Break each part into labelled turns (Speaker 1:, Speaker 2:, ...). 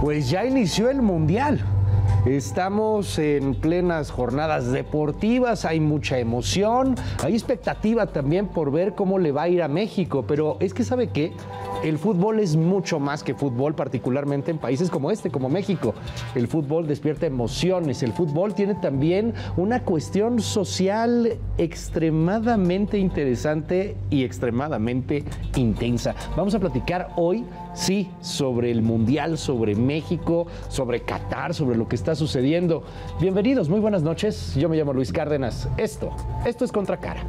Speaker 1: pues ya inició el Mundial. Estamos en plenas jornadas deportivas, hay mucha emoción, hay expectativa también por ver cómo le va a ir a México, pero es que sabe qué, el fútbol es mucho más que fútbol, particularmente en países como este, como México. El fútbol despierta emociones, el fútbol tiene también una cuestión social extremadamente interesante y extremadamente intensa. Vamos a platicar hoy, sí, sobre el Mundial, sobre México, sobre Qatar, sobre lo que está sucediendo. Bienvenidos, muy buenas noches. Yo me llamo Luis Cárdenas. Esto, esto es Contracara.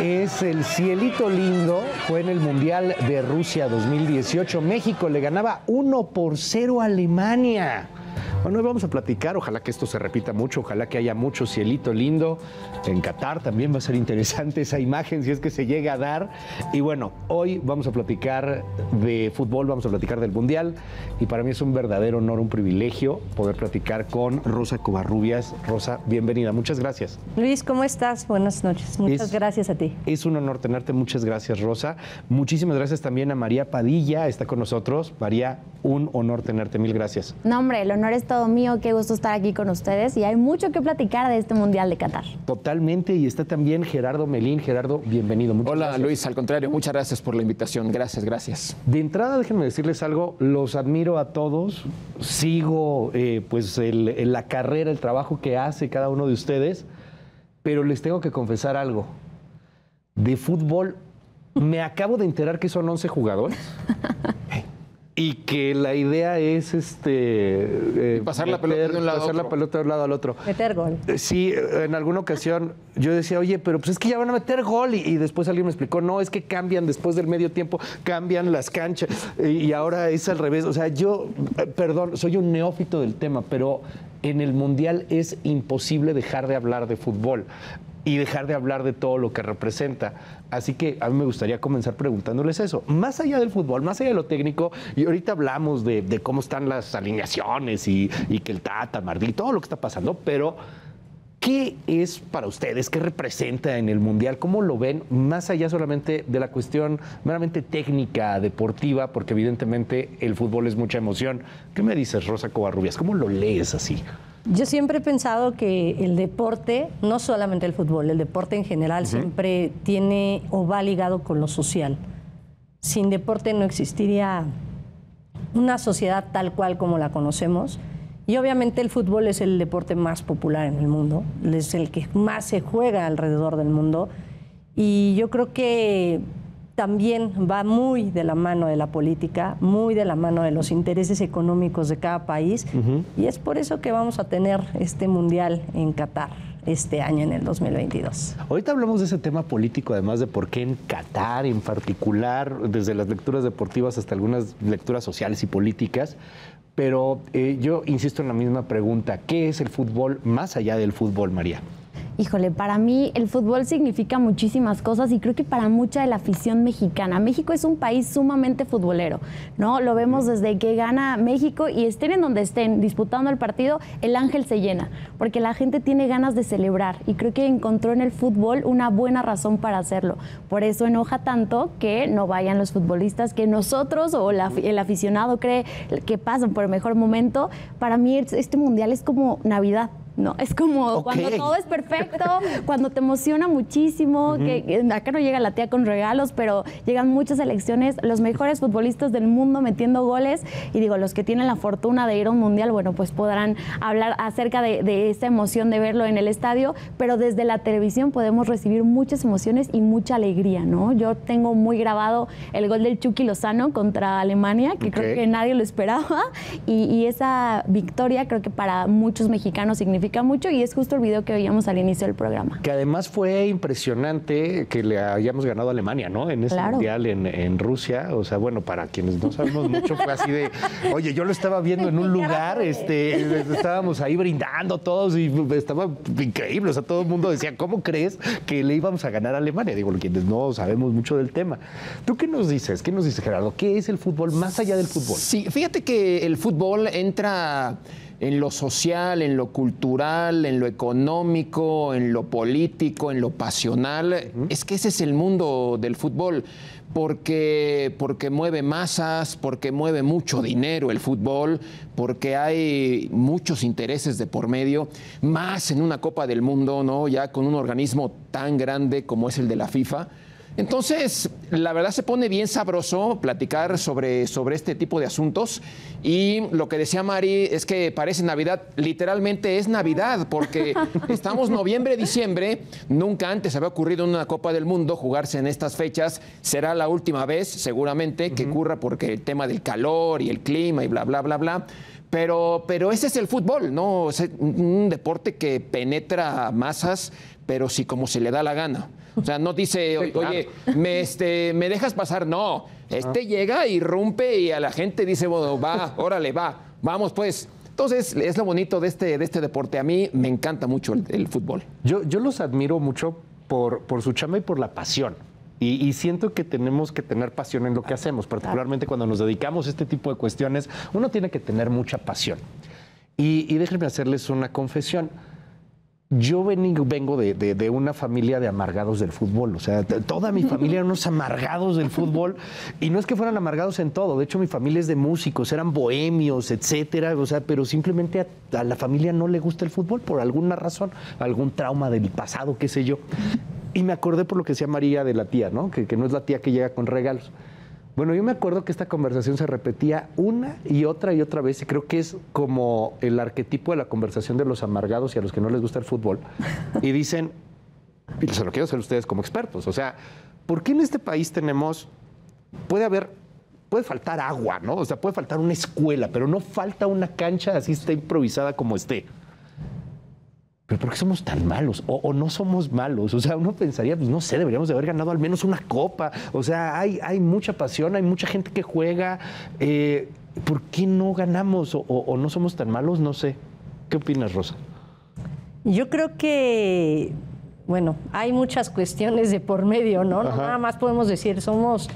Speaker 1: es el cielito lindo. Fue en el Mundial de Rusia 2018. México le ganaba 1 por 0 a Alemania. Bueno, hoy vamos a platicar, ojalá que esto se repita mucho, ojalá que haya mucho cielito lindo. En Qatar también va a ser interesante esa imagen si es que se llega a dar. Y bueno, hoy vamos a platicar de fútbol, vamos a platicar del Mundial. Y para mí es un verdadero honor, un privilegio poder platicar con Rosa Covarrubias. Rosa, bienvenida, muchas gracias.
Speaker 2: Luis, ¿cómo estás? Buenas noches, muchas gracias a ti.
Speaker 1: Es un honor tenerte, muchas gracias Rosa. Muchísimas gracias también a María Padilla, está con nosotros. María, un honor tenerte, mil gracias.
Speaker 3: No, hombre, el honor es todo mío, qué gusto estar aquí con ustedes y hay mucho que platicar de este Mundial de Qatar.
Speaker 1: Totalmente, y está también
Speaker 4: Gerardo Melín. Gerardo, bienvenido. Muchas Hola Luis, al contrario, muchas gracias por la invitación. Gracias, gracias.
Speaker 1: De entrada, déjenme decirles algo, los admiro a todos, sigo eh, pues la carrera, el trabajo que hace cada uno de ustedes, pero les tengo que confesar algo. De fútbol, me acabo de enterar que son 11 jugadores. y que la idea es este eh, pasar, la pelota, de un lado al otro. Meter gol. Eh, sí, en alguna ocasión yo decía, oye, pero pues es que ya van a meter gol. Y, después alguien me explicó, no, es que cambian después del medio tiempo, cambian las canchas. y ahora es al revés. O sea, yo, eh, perdón, soy un neófito del tema, pero en el Mundial es imposible dejar de hablar de fútbol y dejar de hablar de todo lo que representa. Así que a mí me gustaría comenzar preguntándoles eso. Más allá del fútbol, más allá de lo técnico, y ahorita hablamos de, cómo están las alineaciones y, que el Tata, Mardí, todo lo que está pasando, pero ¿qué es para ustedes? ¿Qué representa en el Mundial? ¿Cómo lo ven más allá solamente de la cuestión meramente técnica, deportiva? Porque evidentemente el fútbol es mucha emoción. ¿Qué me dices, Rosa Covarrubias? ¿Cómo lo lees así?
Speaker 2: Yo siempre he pensado que el deporte, no solamente el fútbol, el deporte en general siempre tiene o va ligado con lo social. Sin deporte no existiría una sociedad tal cual como la conocemos. Y obviamente el fútbol es el deporte más popular en el mundo, es el que más se juega alrededor del mundo. Y yo creo que también va muy de la mano de la política, muy de la mano de los intereses económicos de cada país y es por eso que vamos a tener este mundial en Qatar este año en el 2022. Ahorita hablamos
Speaker 1: de ese tema político, además de por qué en Qatar en particular, desde las lecturas deportivas hasta algunas lecturas sociales y políticas, pero eh, yo insisto en la misma pregunta, ¿qué es el fútbol más allá del fútbol, María?
Speaker 3: Híjole, para mí el fútbol significa muchísimas cosas y creo que para mucha de la afición mexicana. México es un país sumamente futbolero, ¿no? Lo vemos desde que gana México y estén en donde estén disputando el partido, el ángel se llena, porque la gente tiene ganas de celebrar y creo que encontró en el fútbol una buena razón para hacerlo. Por eso enoja tanto que no vayan los futbolistas que nosotros o el aficionado cree que pasan por el mejor momento. Para mí este mundial es como Navidad. No, es como cuando todo es perfecto, cuando te emociona muchísimo, que, acá no llega la tía con regalos, pero llegan muchas elecciones, los mejores futbolistas del mundo metiendo goles y digo, los que tienen la fortuna de ir a un mundial, bueno, pues podrán hablar acerca de, esa emoción de verlo en el estadio, pero desde la televisión podemos recibir muchas emociones y mucha alegría, ¿no? Yo tengo muy grabado el gol del Chucky Lozano contra Alemania, que creo que nadie lo esperaba, y esa victoria creo que para muchos mexicanos significa mucho y es justo el video que veíamos al inicio del programa. Que
Speaker 1: además fue impresionante que le hayamos ganado a Alemania, ¿no? En ese mundial en, Rusia. O sea, bueno, para quienes no sabemos mucho, fue así de, oye, yo lo estaba viendo en un lugar, este, estábamos ahí brindando todos y estaba increíble. O sea, todo el mundo decía, ¿cómo crees que le íbamos a ganar a Alemania? Digo, quienes no sabemos mucho del tema. ¿Tú qué nos dices? ¿Qué nos dices, Gerardo? ¿Qué es el fútbol más allá del fútbol? Sí, fíjate que
Speaker 4: el fútbol entra en lo social, en lo cultural, en lo económico, en lo político, en lo pasional. Es que ese es el mundo del fútbol, porque, porque mueve masas, porque mueve mucho dinero el fútbol, porque hay muchos intereses de por medio, más en una Copa del Mundo, ¿no? Ya con un organismo tan grande como es el de la FIFA entonces, la verdad se pone bien sabroso platicar sobre, sobre este tipo de asuntos. Y lo que decía Mari es que parece Navidad, literalmente es Navidad, porque estamos noviembre, diciembre, nunca antes había ocurrido en una Copa del Mundo jugarse en estas fechas. Será la última vez, seguramente, que ocurra porque el tema del calor y el clima y bla, bla, bla, bla. Pero, pero ese es el fútbol, ¿no? Es un deporte que penetra masas, pero sí como se le da la gana. O sea, no dice, oye, me, este, ¿me dejas pasar? No, este llega, irrumpe y a la gente dice, bueno, va, órale, va, vamos pues. Entonces, es lo bonito de
Speaker 1: este, de este deporte. A mí me encanta mucho el, fútbol. Yo, los admiro mucho por, por su chamba y por la pasión. Y, siento que tenemos que tener pasión en lo que hacemos, particularmente cuando nos dedicamos a este tipo de cuestiones, uno tiene que tener mucha pasión. y déjenme hacerles una confesión yo vengo de, de, una familia de amargados del fútbol, o sea, toda mi familia eran unos amargados del fútbol y no es que fueran amargados en todo, de hecho mi familia es de músicos, eran bohemios, etcétera, o sea, pero simplemente a, la familia no le gusta el fútbol por alguna razón, algún trauma del pasado, qué sé yo. Y me acordé por lo que decía María de la tía, ¿no? que no es la tía que llega con regalos. Bueno, yo me acuerdo que esta conversación se repetía una y otra y otra vez, y creo que es como el arquetipo de la conversación de los amargados y a los que no les gusta el fútbol. Y dicen, y se lo quiero hacer ustedes como expertos, o sea, ¿por qué en este país tenemos, puede haber puede faltar agua, ¿no? O sea, puede faltar una escuela, pero no falta una cancha así está improvisada como esté pero ¿por qué somos tan malos? O, no somos malos. O sea, uno pensaría, pues no sé, deberíamos de haber ganado al menos una copa. O sea, hay, mucha pasión, hay mucha gente que juega. Eh, ¿Por qué no ganamos o, no somos tan malos? No sé. ¿Qué opinas, Rosa?
Speaker 2: Yo creo que, bueno, hay muchas cuestiones de por medio, ¿no? nada más podemos decir, somos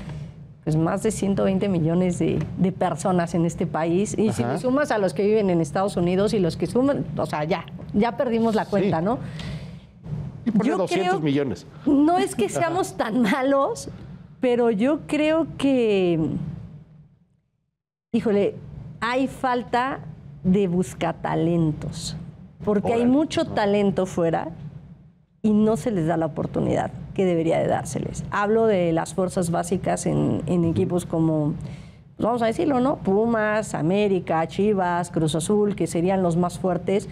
Speaker 2: pues más de 120 millones de, personas en este país. Y si te sumas a los que viven en Estados Unidos y los que suman, o sea, ya, ya perdimos la cuenta, ¿no?
Speaker 1: 200 millones.
Speaker 2: No es que seamos tan malos, pero yo creo que, híjole, hay falta de buscatalentos, porque hay mucho ah. talento fuera y no se les da la oportunidad que debería de dárseles. Hablo de las fuerzas básicas en, equipos como, pues, vamos a decirlo, ¿no? Pumas, América, Chivas, Cruz Azul, que serían los más fuertes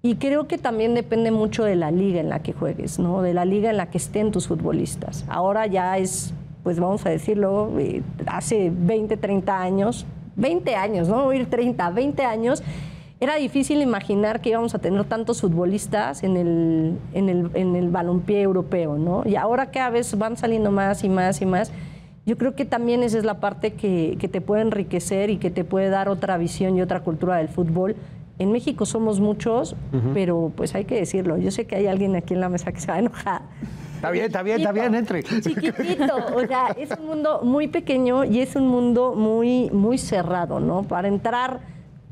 Speaker 2: y creo que también depende mucho de la liga en la que juegues, ¿no? De la liga en la que estén tus futbolistas. Ahora ya es, pues vamos a decirlo, eh, hace 20, 30 años, 20 años, no ir 30, 20 años, era difícil imaginar que íbamos a tener tantos futbolistas en el, en el, en balompié europeo, Y ahora cada vez van saliendo más y más y más. Yo creo que también esa es la parte que, que, te puede enriquecer y que te puede dar otra visión y otra cultura del fútbol en México somos muchos, pero pues hay que decirlo. Yo sé que hay alguien aquí en la mesa que se va a enojar. Está
Speaker 1: bien, está bien, está bien, entre. Chiquitito, o sea, es
Speaker 2: un mundo muy pequeño y es un mundo muy, muy cerrado, ¿no? Para entrar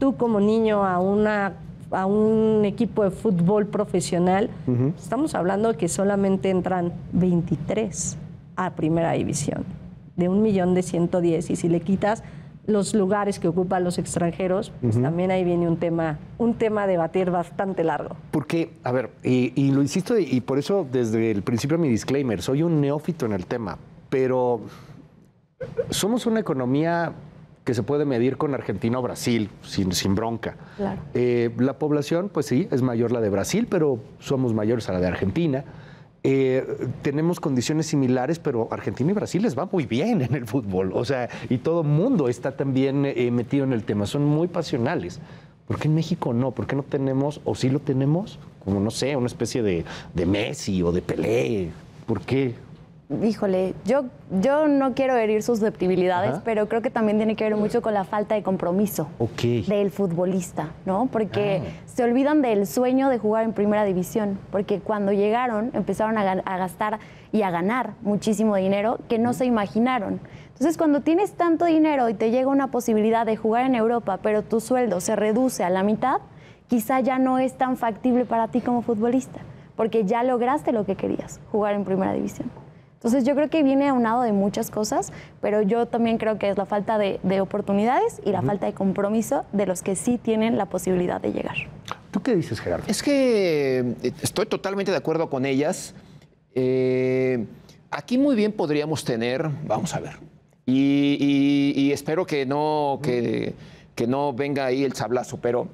Speaker 2: tú como niño a una a un equipo de fútbol profesional, estamos hablando de que solamente entran 23 a primera división, de un millón de 110, y si le quitas los lugares que ocupan los extranjeros, pues también ahí viene un tema, un tema a debatir bastante largo.
Speaker 1: Porque, a ver, y, lo insisto, y por eso desde el principio mi disclaimer, soy un neófito en el tema, pero somos una economía que se puede medir con Argentina o Brasil, sin, bronca. Eh, la población, pues sí, es mayor la de Brasil, pero somos mayores a la de Argentina. Eh, tenemos condiciones similares, pero Argentina y Brasil les va muy bien en el fútbol. O sea, y todo el mundo está también eh, metido en el tema. Son muy pasionales. ¿Por qué en México no? ¿Por qué no tenemos, o sí lo tenemos, como no sé, una especie de Messi o de Pelé? ¿Por qué?
Speaker 3: híjole, yo, yo no quiero herir susceptibilidades, pero creo que también tiene que ver mucho con la falta de compromiso del futbolista, ¿no? Porque ah. se olvidan del sueño de jugar en primera división, porque cuando llegaron empezaron a, gastar y a ganar muchísimo dinero que no se imaginaron. Entonces, cuando tienes tanto dinero y te llega una posibilidad de jugar en Europa, pero tu sueldo se reduce a la mitad, quizá ya no es tan factible para ti como futbolista, porque ya lograste lo que querías, jugar en primera división. Entonces yo creo que viene aunado de muchas cosas, pero yo también creo que es la falta de, oportunidades y la falta de compromiso de los que sí tienen la posibilidad de llegar.
Speaker 4: ¿Tú qué dices, Gerardo? Es que eh, estoy totalmente de acuerdo con ellas. Eh, aquí muy bien podríamos tener, vamos a ver, y, espero que no, que no venga ahí el sablazo, pero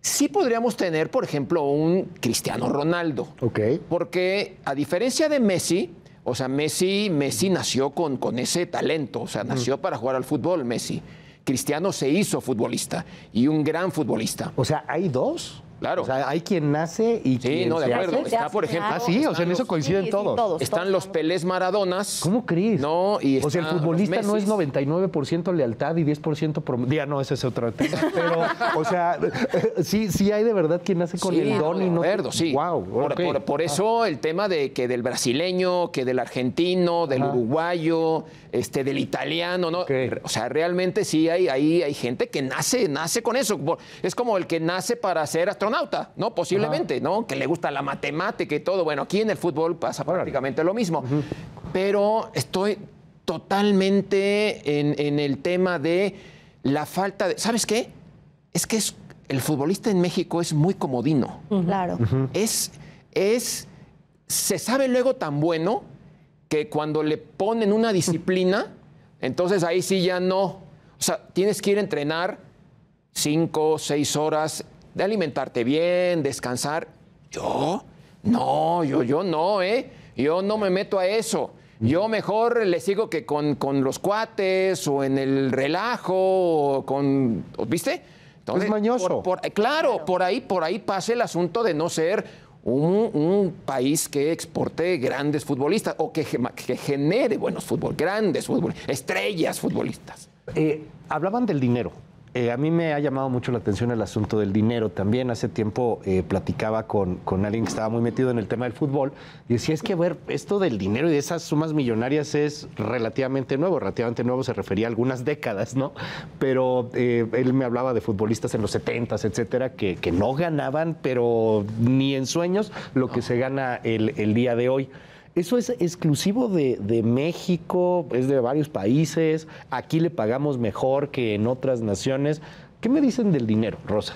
Speaker 4: sí podríamos tener, por ejemplo, un Cristiano Ronaldo. Ok. Porque a diferencia de Messi, o sea, Messi, Messi nació con, con ese talento, o sea, mm. nació para jugar al fútbol Messi. Cristiano se hizo futbolista y un gran futbolista. O sea, ¿hay dos?
Speaker 1: Claro. O sea, hay quien nace y sí, no, de acuerdo. Está, por ejemplo. Ah, sí, o sea, en eso coinciden todos. Están
Speaker 4: los Pelés Maradonas. ¿Cómo crees? No, y O sea, el futbolista no es
Speaker 1: 99% lealtad y 10% promedio. no, ese es otro tema. Pero, o sea, sí, sí hay de verdad quien nace con el don y no. De acuerdo, sí. Wow. Por, eso el tema de que del brasileño,
Speaker 4: que del argentino, del uruguayo este, del italiano, ¿no? O sea, realmente sí hay, ahí hay gente que nace, nace con eso. Es como el que nace para ser astronauta, ¿no? Posiblemente, ¿no? Que le gusta la matemática y todo. Bueno, aquí en el fútbol pasa prácticamente lo mismo. Pero estoy totalmente en, el tema de la falta de. ¿Sabes qué? Es que el futbolista en México es muy comodino. Claro. Es, es, se sabe luego tan bueno que cuando le ponen una disciplina, entonces ahí sí ya no. O sea, tienes que ir a entrenar cinco, seis horas, de alimentarte bien, descansar. Yo, no, yo, yo no, ¿eh? Yo no me meto a eso. Yo mejor le sigo que con, con los cuates o en el relajo o con, ¿viste? Entonces, es mañoso. claro, por ahí, por ahí pasa el asunto de no ser un, país que exporte grandes futbolistas o que, genere buenos fútbol, grandes fútbol, estrellas futbolistas.
Speaker 1: Eh, hablaban del dinero. Eh, a mí me ha llamado mucho la atención el asunto del dinero también. Hace tiempo eh, platicaba con, alguien que estaba muy metido en el tema del fútbol y decía, es que, a ver, esto del dinero y de esas sumas millonarias es relativamente nuevo. Relativamente nuevo se refería a algunas décadas, ¿no? Pero eh, él me hablaba de futbolistas en los 70, etcétera, que, no ganaban, pero ni en sueños, lo que se gana el, el día de hoy. ¿Eso es exclusivo de, México? ¿Es de varios países? ¿Aquí le pagamos mejor que en otras naciones? ¿Qué me dicen del dinero, Rosa?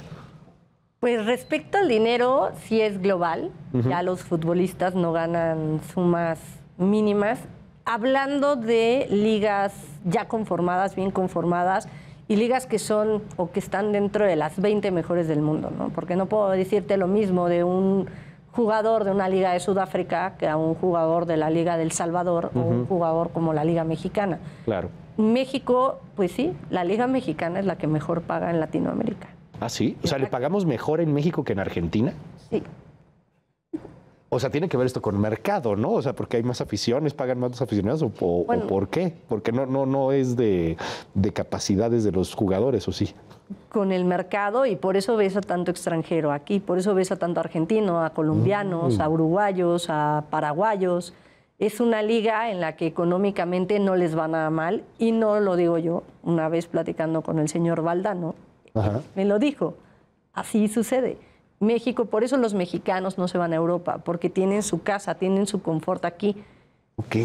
Speaker 2: Pues respecto al dinero, sí es global. Ya los futbolistas no ganan sumas mínimas. Hablando de ligas ya conformadas, bien conformadas, y ligas que son o que están dentro de las 20 mejores del mundo, ¿no? Porque no puedo decirte lo mismo de un jugador de una liga de Sudáfrica que a un jugador de la Liga del Salvador o un jugador como la Liga Mexicana. Claro. México, pues sí, la Liga Mexicana es la que mejor paga en Latinoamérica.
Speaker 1: ¿Ah, sí? O sea, ¿le pagamos mejor en México que en Argentina? Sí. O sea, tiene que ver esto con mercado, ¿no? O sea, porque hay más aficiones, pagan más los aficionados, o, o por qué? Porque no, no, no es de, de capacidades de los jugadores, ¿o sí?
Speaker 2: con el mercado y por eso ves a tanto extranjero aquí, por eso ves a tanto argentino, a colombianos, mm. a uruguayos, a paraguayos. Es una liga en la que económicamente no les va nada mal y no lo digo yo, una vez platicando con el señor Valdano, me lo dijo, así sucede. México, por eso los mexicanos no se van a Europa, porque tienen su casa, tienen su confort aquí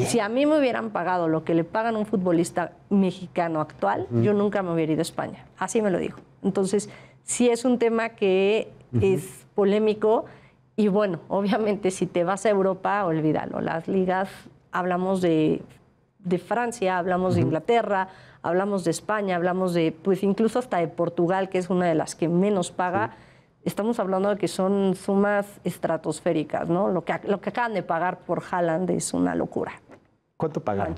Speaker 2: si a mí me hubieran pagado lo que le pagan a un futbolista mexicano actual, yo nunca me hubiera ido a España. Así me lo digo. Entonces, sí es un tema que es polémico y bueno, obviamente si te vas a Europa, olvídalo. Las ligas, hablamos de, Francia, hablamos de Inglaterra, hablamos de España, hablamos de, pues incluso hasta de Portugal, que es una de las que menos paga estamos hablando de que son sumas estratosféricas, ¿no? Lo que, lo que acaban de pagar por Haaland es una locura. ¿Cuánto pagaron?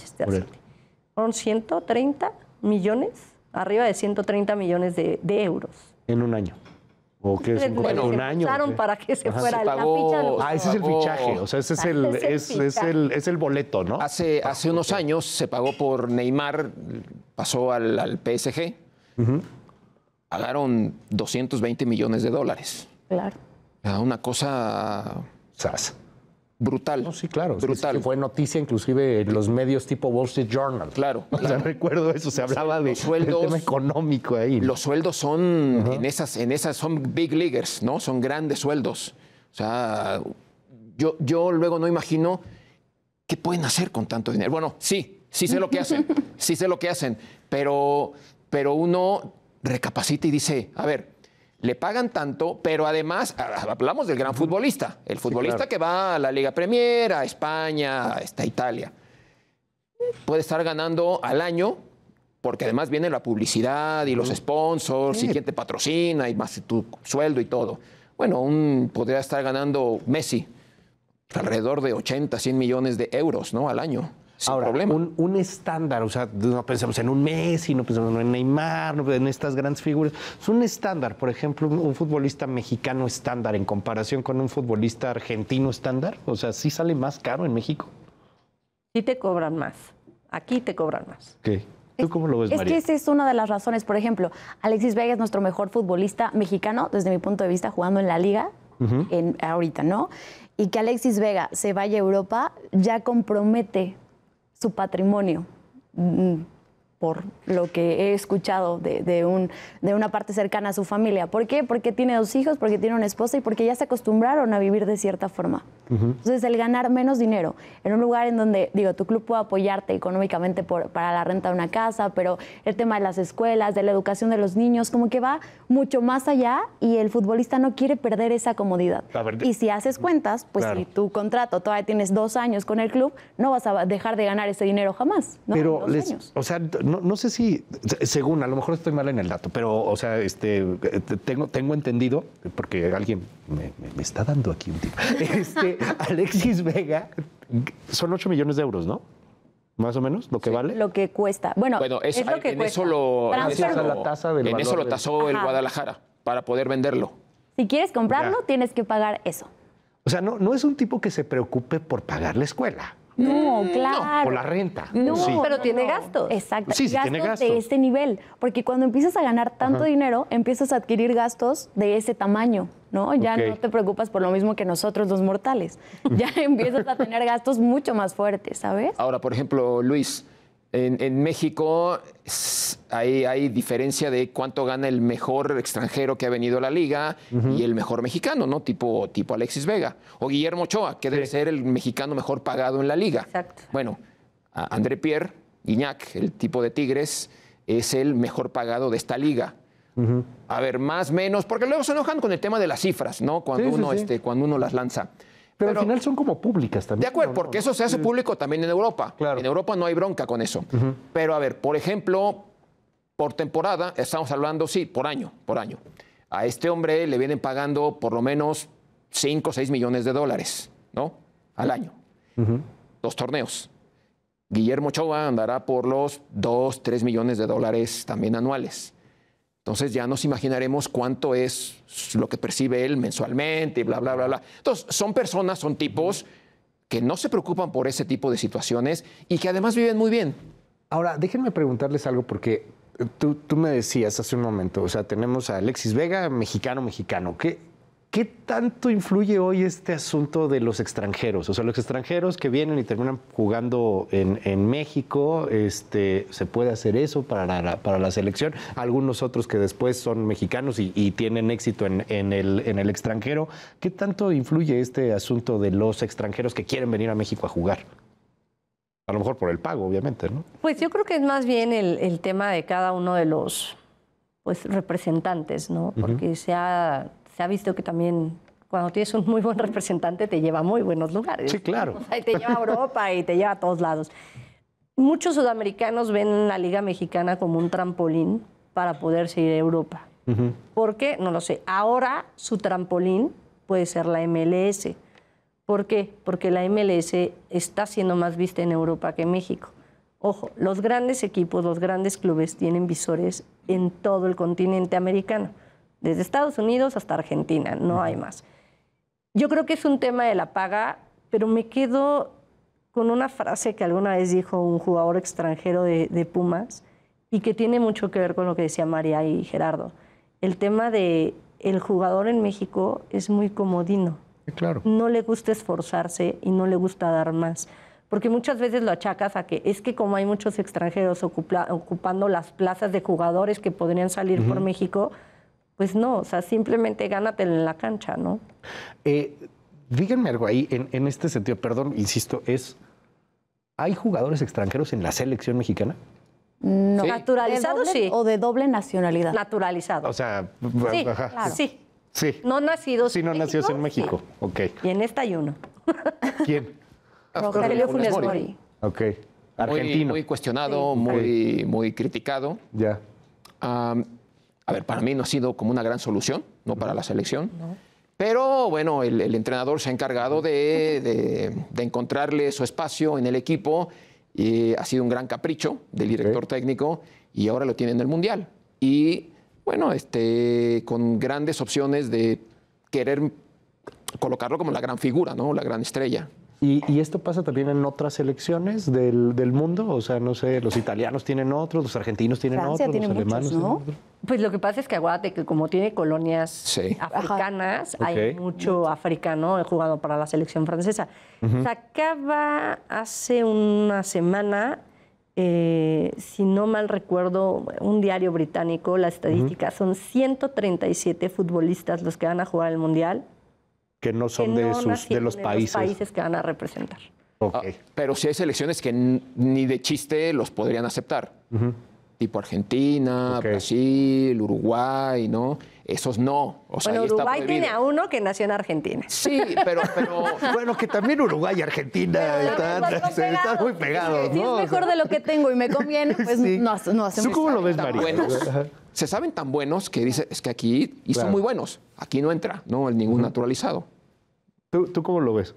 Speaker 2: Son 130 millones, arriba de 130 millones de, euros.
Speaker 1: En un año. ¿O qué es un, bueno, un año? para que se
Speaker 2: fuera Ah, ese es el fichaje, o sea, ese ah,
Speaker 1: es el,
Speaker 4: boleto, ¿no? Hace, hace unos años se pagó por Neymar, pasó al, PSG pagaron 220 millones de dólares.
Speaker 2: Claro.
Speaker 1: Una cosa... Sas. Brutal. sí, claro. Brutal. fue noticia inclusive en los medios tipo Wall Street Journal. Claro. recuerdo eso, se hablaba de, sueldos,
Speaker 4: económico ahí. Los sueldos son, en esas, en esas, son big leaguers, ¿no? Son grandes sueldos. O sea, yo, yo luego no imagino qué pueden hacer con tanto dinero. Bueno, sí, sí sé lo que hacen, sí sé lo que hacen, pero, pero uno recapacita y dice, a ver, le pagan tanto, pero además ah, ah, hablamos del gran futbolista, el futbolista que va a la Liga Premier, a España, a Italia. Puede estar ganando al año, porque además viene la publicidad y los sponsors, y quién te patrocina, y más tu sueldo y todo. Bueno, un, podría estar ganando Messi alrededor de 80, 100 millones de euros
Speaker 1: ¿no? al año. Ahora, Un, estándar, o sea, no pensamos en un Messi, no pensamos en Neymar, no en estas grandes figuras. Es un estándar, por ejemplo, un, futbolista mexicano estándar en comparación con un futbolista argentino estándar. O sea, sí sale más caro en México.
Speaker 2: Sí te cobran más. Aquí te cobran más.
Speaker 1: ¿Qué? ¿Tú cómo lo ves, Es que esa
Speaker 2: es una de las
Speaker 3: razones. Por ejemplo, Alexis Vega es nuestro mejor futbolista mexicano, desde mi punto de vista, jugando en la liga en, ahorita, ¿no? Y que Alexis Vega se vaya a Europa ya compromete su patrimonio mm, por lo que he escuchado de, un, de una parte cercana a su familia. ¿Por qué? Porque tiene dos hijos, porque tiene una esposa y porque ya se acostumbraron a vivir de cierta forma. Entonces, el ganar menos dinero en un lugar en donde, digo, tu club puede apoyarte económicamente para la renta de una casa, pero el tema de las escuelas, de la educación de los niños, como que va mucho más allá y el futbolista no quiere perder esa comodidad. Y si haces cuentas, pues si tu contrato todavía tienes dos años con el club, no vas a dejar de ganar ese dinero jamás. Pero,
Speaker 1: o sea, no, no, sé si, según, a lo mejor estoy mal en el dato, pero, o sea, este, eh, tengo, tengo entendido, porque alguien me, está dando aquí un tipo. Este, Alexis Vega, son 8 millones de euros, ¿no? más o menos lo que vale
Speaker 3: lo que cuesta bueno, en eso lo
Speaker 4: tasó el Guadalajara para poder venderlo
Speaker 3: si quieres comprarlo tienes que pagar eso
Speaker 1: o sea no no es un tipo que se preocupe por pagar la escuela
Speaker 3: no, mm. claro. por la
Speaker 1: renta.
Speaker 4: No, pero
Speaker 3: tiene gastos. Exacto. gastos de este nivel. Porque cuando empiezas a ganar tanto dinero, empiezas a adquirir gastos de ese tamaño, ¿no? Ya no te preocupas por lo mismo que nosotros los mortales. ya empiezas a tener gastos mucho más fuertes, ¿sabes?
Speaker 4: Ahora, por ejemplo, Luis, en, México hay, diferencia de cuánto gana el mejor extranjero que ha venido a la liga y el mejor mexicano, ¿no? Tipo, tipo Alexis Vega o Guillermo Ochoa, que debe ser el mexicano mejor pagado en la liga. Exacto. Bueno, André Pierre, Iñac, el tipo de Tigres, es el mejor pagado de esta liga. A ver, más, menos, porque luego se enojan con el tema de las cifras, ¿no? Cuando uno, Este, cuando uno las lanza.
Speaker 1: Pero, al final son como públicas también.
Speaker 4: De acuerdo, porque eso se hace público también en Europa. En Europa no hay bronca con eso. Pero a ver, por ejemplo, por temporada, estamos hablando, sí, por año, por año. A este hombre le vienen pagando por lo menos 5 o 6 millones de dólares, ¿no? Al año. Los torneos. Guillermo Choa andará por los 2, 3 millones de dólares también anuales. Entonces ya nos imaginaremos cuánto es lo que percibe él mensualmente, y bla, bla, bla, bla. Entonces, son personas, son tipos que no se preocupan por ese tipo de
Speaker 1: situaciones y que además viven muy bien. Ahora, déjenme preguntarles algo porque eh, tú, tú me decías hace un momento, o sea, tenemos a Alexis Vega, mexicano, mexicano. ¿Qué, ¿qué tanto influye hoy este asunto de los extranjeros? O sea, los extranjeros que vienen y terminan jugando en, México, este, ¿se puede hacer eso para la, para la selección? Algunos otros que después son mexicanos y, tienen éxito en, el, en el extranjero, ¿qué tanto influye este asunto de los extranjeros que quieren venir a México a jugar? A lo mejor por el pago, obviamente, ¿no?
Speaker 2: Pues yo creo que es más bien el, tema de cada uno de los pues, representantes, ¿no? Porque se ha se ha visto que también cuando tienes un muy buen representante te lleva a muy buenos lugares. Sí, claro. te lleva a Europa y te lleva a todos lados. Muchos sudamericanos ven la Liga Mexicana como un trampolín para poder seguir a Europa. ¿Por qué? No lo sé. Ahora su trampolín puede ser la MLS. ¿Por qué? Porque la MLS está siendo más vista en Europa que en México. Ojo, los grandes equipos, los grandes clubes tienen visores en todo el continente americano desde Estados Unidos hasta Argentina, no hay más. Yo creo que es un tema de la paga, pero me quedo con una frase que alguna vez dijo un jugador extranjero de, Pumas y que tiene mucho que ver con lo que decía María y Gerardo. El tema de el jugador en México es muy comodino. Claro. No le gusta esforzarse y no le gusta dar más porque muchas veces lo achacas a que es que como hay muchos extranjeros ocupando las plazas de jugadores que podrían salir por México, pues no, o sea, simplemente gánate en la cancha, ¿no?
Speaker 1: Eh, díganme algo ahí, en, este sentido, perdón, insisto, es, ¿hay jugadores extranjeros en la selección mexicana?
Speaker 3: No. ¿Sí? sí. O de doble nacionalidad. Naturalizado. O
Speaker 2: sea, sí, sí. Sí.
Speaker 3: No nacidos sí, no nacidos en México.
Speaker 2: Ok. Y en esta hay uno. ¿Quién? Rogelio Funes Mori.
Speaker 1: Ok.
Speaker 4: Argentino. Muy, cuestionado, muy, muy criticado. Ya a ver, para mí no ha sido como una gran solución, no para la selección. Pero bueno, el, entrenador se ha encargado de, encontrarle su espacio en el equipo. Y ha sido un gran capricho del director técnico y ahora lo tiene en el Mundial. Y bueno, este, con grandes opciones de querer colocarlo como la gran figura, ¿no? la gran estrella.
Speaker 1: Y, esto pasa también en otras selecciones del, mundo, o sea, no sé, los italianos tienen otros, los argentinos tienen otros, los alemanes
Speaker 2: Pues lo que pasa es que aguárdate que como tiene colonias africanas, hay mucho africano jugado para la selección francesa. Sacaba hace una semana, eh, si no mal recuerdo, un diario británico, la estadística, son 137 futbolistas los que van a jugar el Mundial
Speaker 1: que no son
Speaker 4: de, sus, de los países.
Speaker 2: que van a representar.
Speaker 1: Ah, pero si hay
Speaker 4: selecciones que ni de chiste los podrían aceptar. Tipo Argentina, Brasil, Uruguay, ¿no? Esos no. bueno, Uruguay tiene a
Speaker 2: uno que nació en Argentina. Sí, pero.
Speaker 1: bueno, que también Uruguay y Argentina están, muy pegados.
Speaker 4: Si es mejor
Speaker 3: de lo que tengo y me conviene, pues sí. no, no hacemos. cómo lo ves, María?
Speaker 4: se saben tan buenos que dice, es que aquí, y son muy buenos, aquí no entra, ¿no? El ningún
Speaker 1: naturalizado. ¿Tú, cómo lo ves?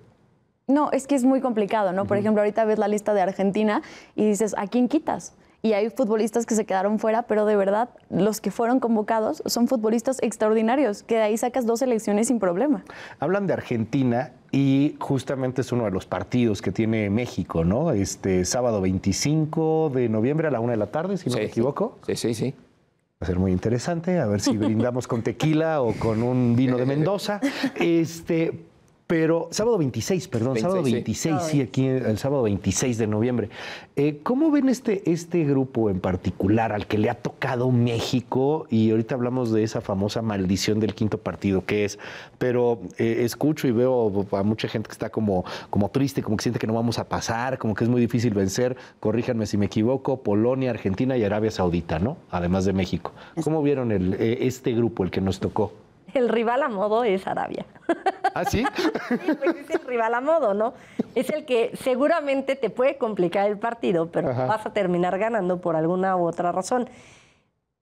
Speaker 3: No, es que es muy complicado, ¿no? Por ejemplo, ahorita ves la lista de Argentina y dices, ¿a quién quitas? y hay futbolistas que se quedaron fuera, pero de verdad los que fueron convocados son futbolistas extraordinarios, que de ahí sacas dos elecciones sin problema.
Speaker 1: Hablan de Argentina y justamente es uno de los partidos que tiene México, ¿no? Este sábado 25 de noviembre a la una de la tarde, si no me equivoco. Sí, sí, sí. Va a ser muy interesante, a ver si brindamos con tequila o con un vino de Mendoza. Este, pero sábado 26, perdón, sábado 26, sí. aquí el sábado 26 de noviembre. Eh, ¿Cómo ven este, este grupo en particular al que le ha tocado México? Y ahorita hablamos de esa famosa maldición del quinto partido que es, pero eh, escucho y veo a mucha gente que está como, como triste, como que siente que no vamos a pasar, como que es muy difícil vencer, corríjanme si me equivoco, Polonia, Argentina y Arabia Saudita, ¿no? Además de México. ¿Cómo vieron eh, este grupo, el que nos tocó?
Speaker 2: el rival a modo es Arabia. ¿Ah, sí? pues es el rival a modo, ¿no? Es el que seguramente te puede complicar el partido, pero vas a terminar ganando por alguna u otra razón.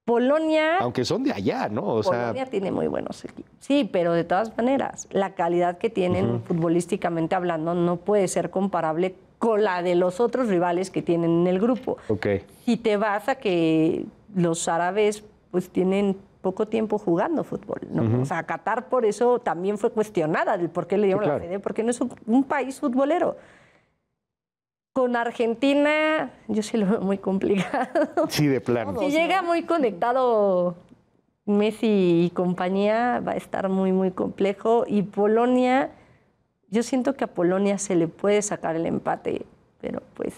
Speaker 2: Polonia.
Speaker 1: Aunque son de allá, ¿no? Polonia
Speaker 2: tiene muy buenos equipos. Sí, pero de todas maneras, la calidad que tienen futbolísticamente hablando no puede ser comparable con la de los otros rivales que tienen en el grupo. Ok. Si te vas a que los árabes pues tienen poco tiempo jugando fútbol. ¿no? O sea, Qatar por eso también fue cuestionada del por qué le dieron la Fede, porque no es un, país futbolero. Con Argentina, yo sí lo veo muy complicado.
Speaker 1: Sí, de plano. Si llega
Speaker 2: muy conectado Messi y compañía, va a estar muy, muy complejo. Y Polonia, yo siento que a Polonia se le puede sacar el empate, pero pues.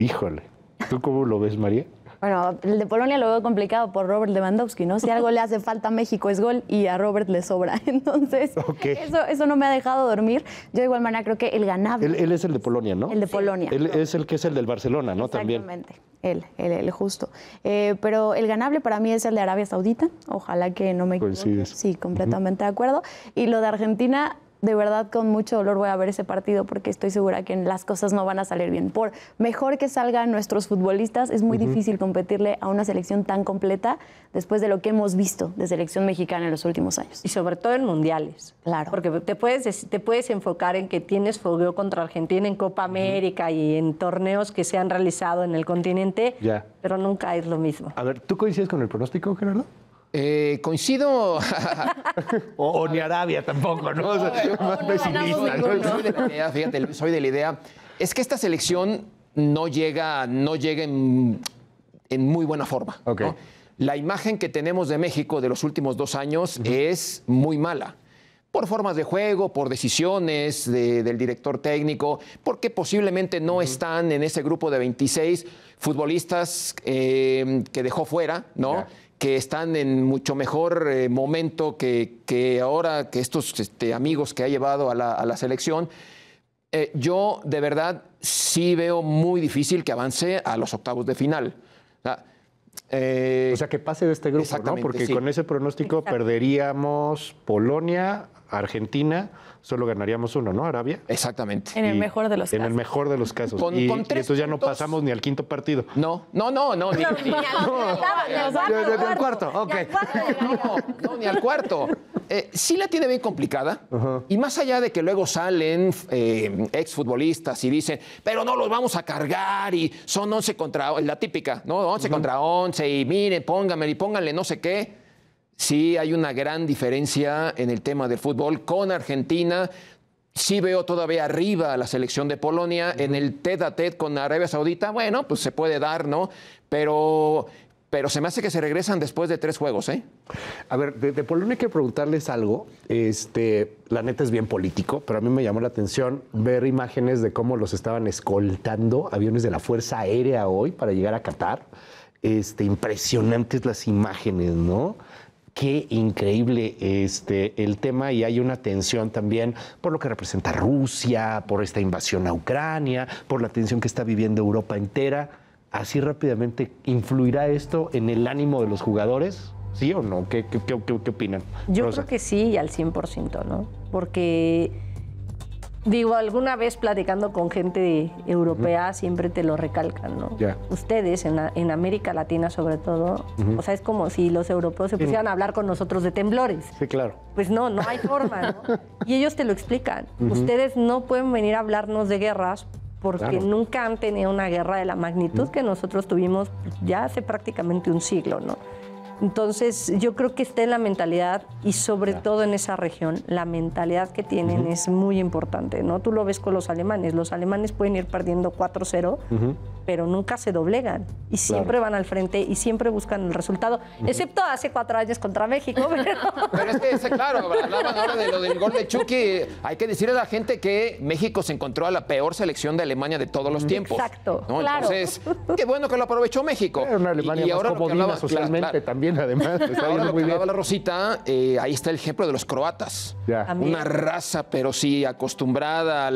Speaker 1: Híjole. ¿Tú cómo lo ves, María?
Speaker 2: Bueno, el de Polonia lo veo
Speaker 3: complicado por Robert Lewandowski, ¿no? Si algo le hace falta a México es gol y a Robert le sobra. Entonces, eso, eso no me ha dejado dormir. Yo igual manera creo que el ganable. Él,
Speaker 1: es el de Polonia, ¿no? El de Polonia. Él es el que es el del Barcelona, ¿no? También.
Speaker 3: Exactamente. Él, el justo. Eh, pero el ganable para mí es el de Arabia Saudita. Ojalá que no me equivoque. Sí, completamente de acuerdo. Y lo de Argentina, de verdad con mucho dolor voy a ver ese partido porque estoy segura que las cosas no van a salir bien. Por mejor que salgan nuestros futbolistas, es muy difícil competirle a una selección tan
Speaker 2: completa después de lo que hemos visto de selección mexicana en los últimos años. Y sobre todo en mundiales. Claro. Porque te puedes, te puedes enfocar en que tienes fogueo contra Argentina en Copa América y en torneos que se han realizado en el continente, pero nunca es lo mismo.
Speaker 1: A ver, ¿tú coincides con el pronóstico, Gerardo? Eh, coincido. o, ni Arabia
Speaker 4: tampoco, ¿no? soy de la idea, fíjate, soy de la idea. Es que esta selección no llega, no en, muy buena forma. La imagen que tenemos de México de los últimos dos años es muy mala por formas de juego, por decisiones del director técnico, porque posiblemente no están en ese grupo de 26 futbolistas eh, que dejó fuera, ¿no? que están en mucho mejor eh, momento que, ahora, que estos este, amigos que ha llevado a la, a la selección. Eh, yo de verdad sí veo muy difícil que avance a los octavos de final. O sea, eh,
Speaker 1: que pase de este grupo, ¿no? Porque con ese pronóstico perderíamos Polonia, Argentina, solo ganaríamos uno, ¿no? Arabia. Exactamente. En el mejor de los casos. En el mejor de los casos. y, con entonces ya no pasamos ni al quinto partido. No,
Speaker 4: no, no, no. Ni, al cuarto. ok. No, ni al cuarto. Eh, sí la tiene bien complicada. Y más allá de que luego salen eh, exfutbolistas y dicen, pero no los vamos a cargar y son 11 contra, la típica, ¿no? 11 contra 11 y miren, pónganme y pónganle no sé qué Sí hay una gran diferencia en el tema del fútbol con Argentina. Sí veo todavía arriba a la selección de Polonia en el TED a TED con Arabia Saudita. Bueno, pues se puede dar, ¿no? Pero pero se me hace que se
Speaker 1: regresan después de tres juegos, ¿eh? A ver, de, Polonia hay que preguntarles algo. Este, la neta es bien político, pero a mí me llamó la atención ver imágenes de cómo los estaban escoltando aviones de la Fuerza Aérea hoy para llegar a Qatar. Este, impresionantes las imágenes, ¿no? qué increíble este, el tema y hay una tensión también por lo que representa Rusia, por esta invasión a Ucrania, por la tensión que está viviendo Europa entera. ¿Así rápidamente influirá esto en el ánimo de los jugadores? ¿Sí o no? ¿Qué, qué, opinan? Yo creo
Speaker 2: que sí, al 100%, ¿no? Porque Digo, alguna vez platicando con gente europea siempre te lo recalcan, ¿no? Ustedes en, América Latina sobre todo, o sea, es como si los europeos se pusieran a hablar con nosotros de temblores. Sí, claro. Pues no, no hay forma, ¿no? Y ellos te lo explican. Ustedes no pueden venir a hablarnos de guerras porque nunca han tenido una guerra de la magnitud que nosotros tuvimos ya hace prácticamente un siglo, ¿no? Entonces, yo creo que está en la mentalidad y sobre todo en esa región, la mentalidad que tienen es muy importante, ¿no? Tú lo ves con los alemanes, los alemanes pueden ir perdiendo 4-0, pero nunca se doblegan y siempre van al frente y siempre buscan el resultado, excepto hace cuatro años contra México. Pero, es que, claro, hablaban ahora de lo del
Speaker 4: gol de Chucky, hay que decirle a la gente que México se encontró a la peor selección de Alemania de todos los mm. tiempos. Exacto, Entonces, qué bueno que lo aprovechó México. y, ahora comodina socialmente también además. Está la Rosita, eh, ahí está el ejemplo de los croatas. Una raza, pero sí acostumbrada a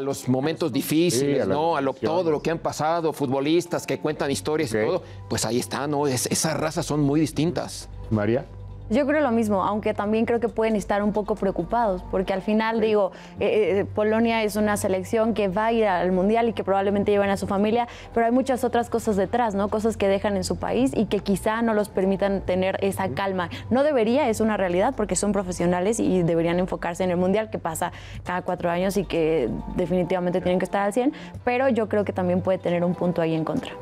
Speaker 4: los momentos difíciles, a ¿no? A todo lo que han pasado, futbolistas que cuentan historias y todo. Pues ahí está, ¿no? Es, esas razas son muy distintas. María.
Speaker 3: Yo creo lo mismo, aunque también creo que pueden estar un poco preocupados, porque al final digo, eh, eh, Polonia es una selección que va a ir al Mundial y que probablemente llevan a su familia, pero hay muchas otras cosas detrás, ¿no? Cosas que dejan en su país y que quizá no los permitan tener esa calma. No debería, es una realidad, porque son profesionales y deberían enfocarse en el Mundial, que pasa cada cuatro años y que definitivamente tienen que estar al 100, pero yo creo que también puede tener un punto ahí en contra.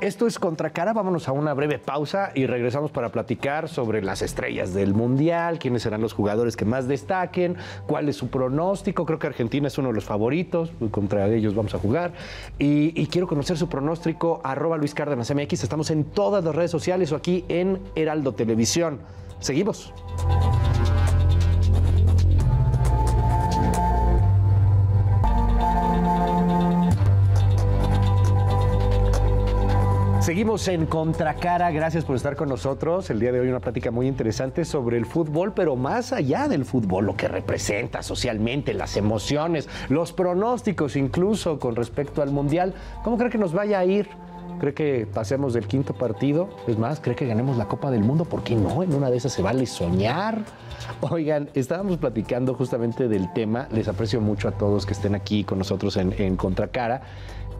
Speaker 1: Esto es Contra Cara, Vámonos a una breve pausa y regresamos para platicar sobre las estrellas del Mundial, quiénes serán los jugadores que más destaquen, cuál es su pronóstico. Creo que Argentina es uno de los favoritos. Contra ellos vamos a jugar. Y, y quiero conocer su pronóstico. Arroba Luis Cárdenas MX. Estamos en todas las redes sociales o aquí en Heraldo Televisión. Seguimos. Seguimos en Contracara. Gracias por estar con nosotros. El día de hoy una plática muy interesante sobre el fútbol, pero más allá del fútbol, lo que representa socialmente, las emociones, los pronósticos incluso con respecto al Mundial. ¿Cómo cree que nos vaya a ir? ¿Cree que pasemos del quinto partido? Es más, ¿cree que ganemos la Copa del Mundo? ¿Por qué no? En una de esas se vale soñar. Oigan, estábamos platicando justamente del tema. Les aprecio mucho a todos que estén aquí con nosotros en, en Contracara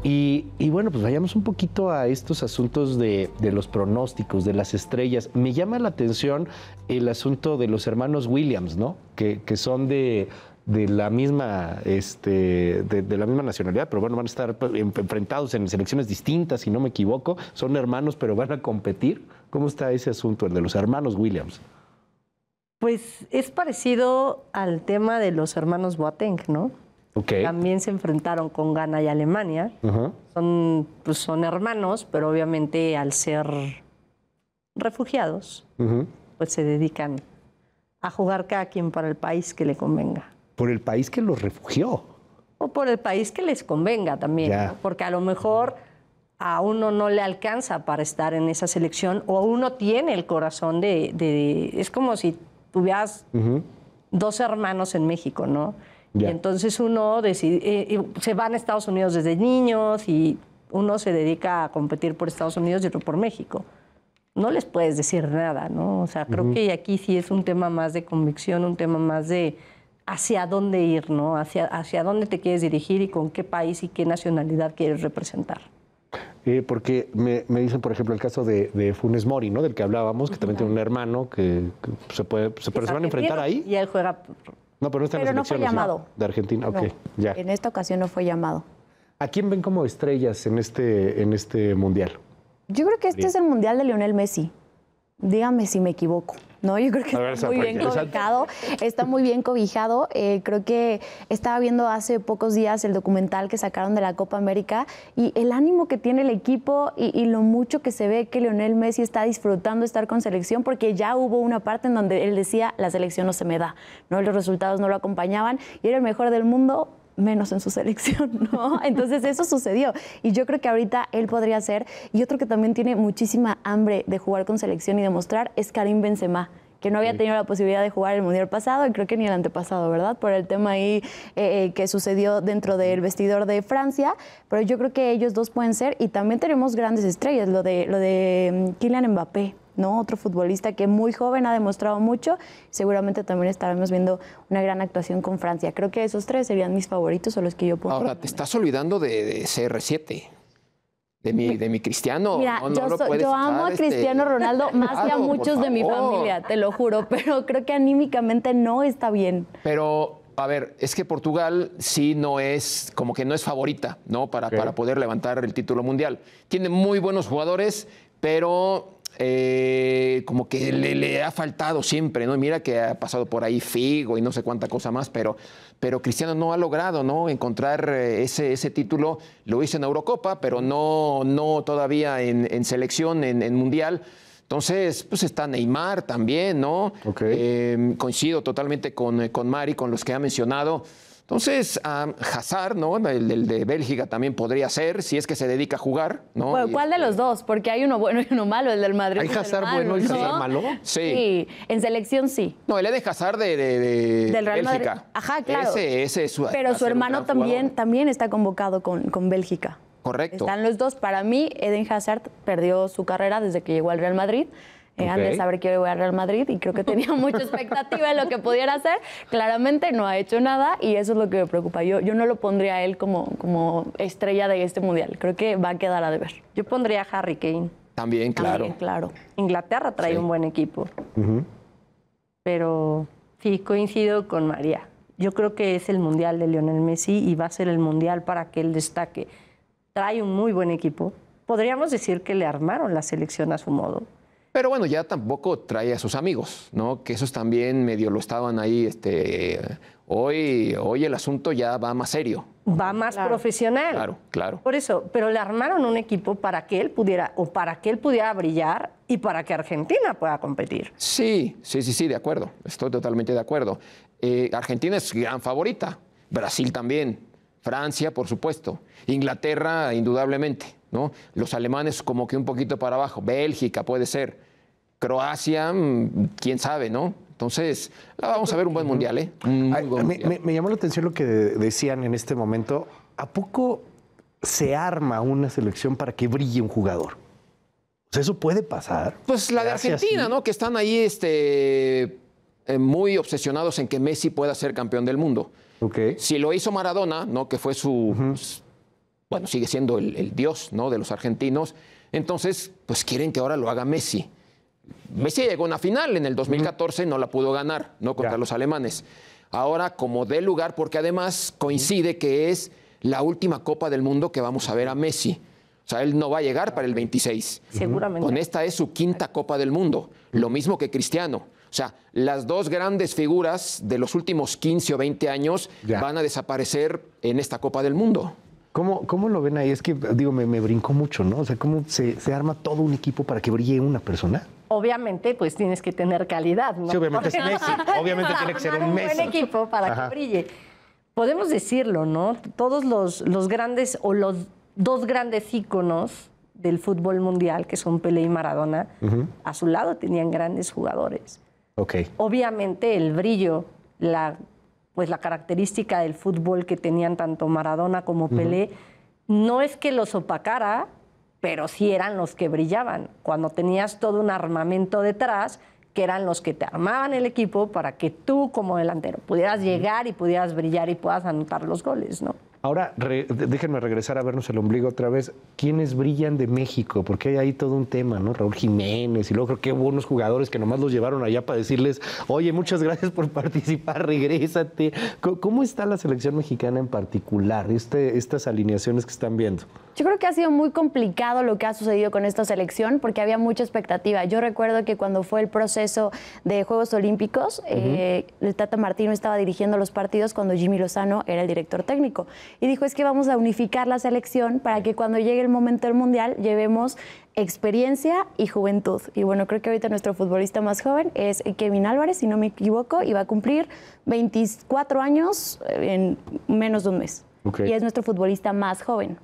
Speaker 1: y, bueno, pues vayamos un poquito a estos asuntos de, los pronósticos, de las estrellas. Me llama la atención el asunto de los hermanos Williams, ¿no? Que, son de, la misma este, de, de, la misma nacionalidad, pero bueno, van a estar pues, enfrentados en selecciones distintas, si no me equivoco. Son hermanos, pero van a competir. ¿Cómo está ese asunto, el de los hermanos Williams?
Speaker 2: Pues es parecido al tema de los hermanos Boateng, ¿no? También se enfrentaron con Ghana y Alemania. Pues, son, hermanos, pero obviamente al ser refugiados, pues se dedican a jugar cada quien para el país que le convenga.
Speaker 1: Por el país que los refugió.
Speaker 2: O por el país que les convenga también. Porque a lo mejor a uno no le alcanza para estar en esa selección o uno tiene el corazón de... es como si tuvieras dos hermanos en México, ¿no? entonces uno decide, eh, se van a Estados Unidos desde niños y uno se dedica a competir por Estados Unidos y otro por México. No les puedes decir nada, ¿no? O sea, creo que aquí sí es un tema más de convicción, un tema más de hacia dónde ir, ¿no? Hacia, hacia dónde te quieres dirigir y con qué país y qué nacionalidad quieres representar.
Speaker 1: Eh, porque me, dicen, por ejemplo, el caso de, Funes Mori, ¿no? Del que hablábamos, que también tiene un hermano que, se puede, se, a enfrentar ahí. Y él juega no, pero no está en fue llamado. De Argentina, ok, ya.
Speaker 3: En esta ocasión no fue llamado.
Speaker 1: ¿A quién ven como estrellas en este, en este mundial?
Speaker 3: Yo creo que este es el mundial de Lionel Messi. Dígame si me equivoco. No, yo creo que está, muy bien cobijado. Está eh, muy bien cobijado. creo que estaba viendo hace pocos días el documental que sacaron de la Copa América y el ánimo que tiene el equipo y, lo mucho que se ve que Lionel Messi está disfrutando estar con selección porque ya hubo una parte en donde él decía la selección no se me da, no los resultados no lo acompañaban y era el mejor del mundo, menos en su selección, ¿no? Entonces eso sucedió y yo creo que ahorita él podría ser y otro que también tiene muchísima hambre de jugar con selección y demostrar es Karim Benzema que no había tenido la posibilidad de jugar el Mundial pasado y creo que ni el antepasado, ¿verdad? Por el tema ahí eh, eh, que sucedió dentro del vestidor de Francia, pero yo creo que ellos dos pueden ser y también tenemos grandes estrellas, lo de, lo de mm, Kylian Mbappé. ¿no? Otro futbolista que muy joven ha demostrado mucho. Seguramente también estaremos viendo una gran actuación con Francia. Creo que esos tres serían mis favoritos o los que yo puedo. Ahora,
Speaker 4: te estás olvidando de, de CR7 de mi, de mi Cristiano. Mira, yo, amo a este, Cristiano
Speaker 3: Ronaldo más que a muchos de mi familia, te lo juro, pero creo que anímicamente no está bien.
Speaker 4: Pero, a ver, es que Portugal sí no es, como que no es favorita, ¿no? Para, para poder levantar el título mundial. Tiene muy buenos jugadores, pero eh, como que le, le, ha faltado siempre, ¿no? Mira que ha pasado por ahí Figo y no sé cuánta cosa más, pero pero Cristiano no ha logrado ¿no? encontrar eh, ese, ese título. Lo hizo en Eurocopa, pero no, no todavía en, selección, en, Mundial. Entonces, pues está Neymar también, ¿no? Eh, coincido totalmente con, eh, con Mari, con los que ha mencionado. Entonces, Hazard, ¿no? El, del de Bélgica también podría ser, si es que se dedica a jugar, ¿no? Bueno,
Speaker 3: ¿Cuál de este los dos? Porque hay uno bueno y uno malo, el del Madrid. ¿Hay Hazard bueno y Hazard malo? Sí. En selección sí. No, el e
Speaker 4: de Hazard de, del Real Madrid. Ajá, claro. es su, Pero su hermano también,
Speaker 3: también está convocado con, con Bélgica.
Speaker 4: Correcto. Están
Speaker 3: los dos. Para mí, Eden Hazard perdió su carrera desde que llegó al Real Madrid eh, han de saber que iba voy a Real Madrid y creo que tenía mucha expectativa de lo que pudiera hacer. Claramente no ha hecho nada y eso es lo que me preocupa. Yo, yo no lo pondría a él como, como estrella
Speaker 2: de este mundial. Creo que va a quedar a deber. Yo pondría a Harry Kane.
Speaker 4: También, claro.
Speaker 2: claro. Inglaterra trae un buen equipo. Pero sí, coincido con María. Yo creo que es el mundial de Lionel Messi y va a ser el mundial para que él destaque. Trae un muy buen equipo. Podríamos decir que le armaron la selección a su modo.
Speaker 4: Pero bueno, ya tampoco trae a sus amigos, ¿no? Que esos también medio lo estaban ahí, este, hoy, hoy el asunto ya va más serio.
Speaker 2: Va más profesional. Claro, claro. Por eso, pero le armaron un equipo para que él pudiera, o para que él pudiera brillar y para que Argentina pueda competir.
Speaker 4: Sí, sí, sí, sí, de acuerdo. Estoy totalmente de acuerdo. Eh, Argentina es gran favorita, Brasil también, Francia, por supuesto, Inglaterra, indudablemente. Los alemanes como que un poquito para abajo, Bélgica puede ser, Croacia, mm, quién sabe, ¿no? Entonces, ah, vamos a ver un buen mundial, ¿eh?
Speaker 1: Me, llamó la atención lo que decían en este momento. ¿A poco se arma una selección para que brille un jugador? O sea, ¿Eso puede pasar?
Speaker 4: Pues la de Argentina, ¿no? Que están ahí este, eh, muy obsesionados en que Messi pueda ser campeón del mundo. Okay. Si lo hizo Maradona, ¿no? Que fue su bueno, sigue siendo el, dios ¿no? de los argentinos. Entonces, pues quieren que ahora lo haga Messi. Messi llegó a una final en el 2014, no la pudo ganar, ¿no? Contra los alemanes. Ahora, como dé lugar, porque además coincide que es la última Copa del Mundo que vamos a ver a Messi. O sea, él no va a llegar para el 26. Seguramente. Con esta es su quinta Copa del Mundo, lo mismo que Cristiano. O sea, las dos grandes figuras de los últimos 15 o 20 años van a desaparecer en esta Copa del Mundo.
Speaker 1: ¿Cómo, lo ven ahí? Es que, digo, me, brinco mucho, ¿no? O sea, ¿cómo se, arma todo un equipo para que brille una persona?
Speaker 2: Obviamente, pues tienes que tener calidad, ¿no? Sí, obviamente Obviamente tiene que ser un, buen equipo para que brille. Podemos decirlo, ¿no? Todos los, grandes o los dos grandes íconos del fútbol mundial, que son Pelé y Maradona, a su lado tenían grandes jugadores. Ok. Obviamente, el brillo, la pues la característica del fútbol que tenían tanto Maradona como Pelé, no es que los opacara, pero sí eran los que brillaban, cuando tenías todo un armamento detrás, que eran los que te armaban el equipo para que tú como delantero pudieras llegar y pudieras brillar y puedas anotar los goles, ¿no?
Speaker 1: Ahora, déjenme regresar a vernos el ombligo otra vez. ¿Quiénes brillan de México? Porque hay ahí todo un tema, ¿no? Raúl Jiménez y luego creo que hubo unos jugadores que nomás los llevaron allá para decirles, oye, muchas gracias por participar, regrésate. ¿Cómo está la selección mexicana en particular, este, estas alineaciones que están
Speaker 3: viendo? Yo creo que ha sido muy complicado lo que ha sucedido con esta selección porque había mucha expectativa. Yo recuerdo que cuando fue el proceso de Juegos Olímpicos, eh, el Tata Martino estaba dirigiendo los partidos cuando Jimmy Lozano era el director técnico y dijo es que vamos a unificar la selección para que cuando llegue el momento del mundial llevemos experiencia y juventud. Y bueno, creo que ahorita nuestro futbolista más joven es Kevin Álvarez, si no me equivoco, y va a cumplir 24 años en menos de un mes. Y es nuestro futbolista más joven.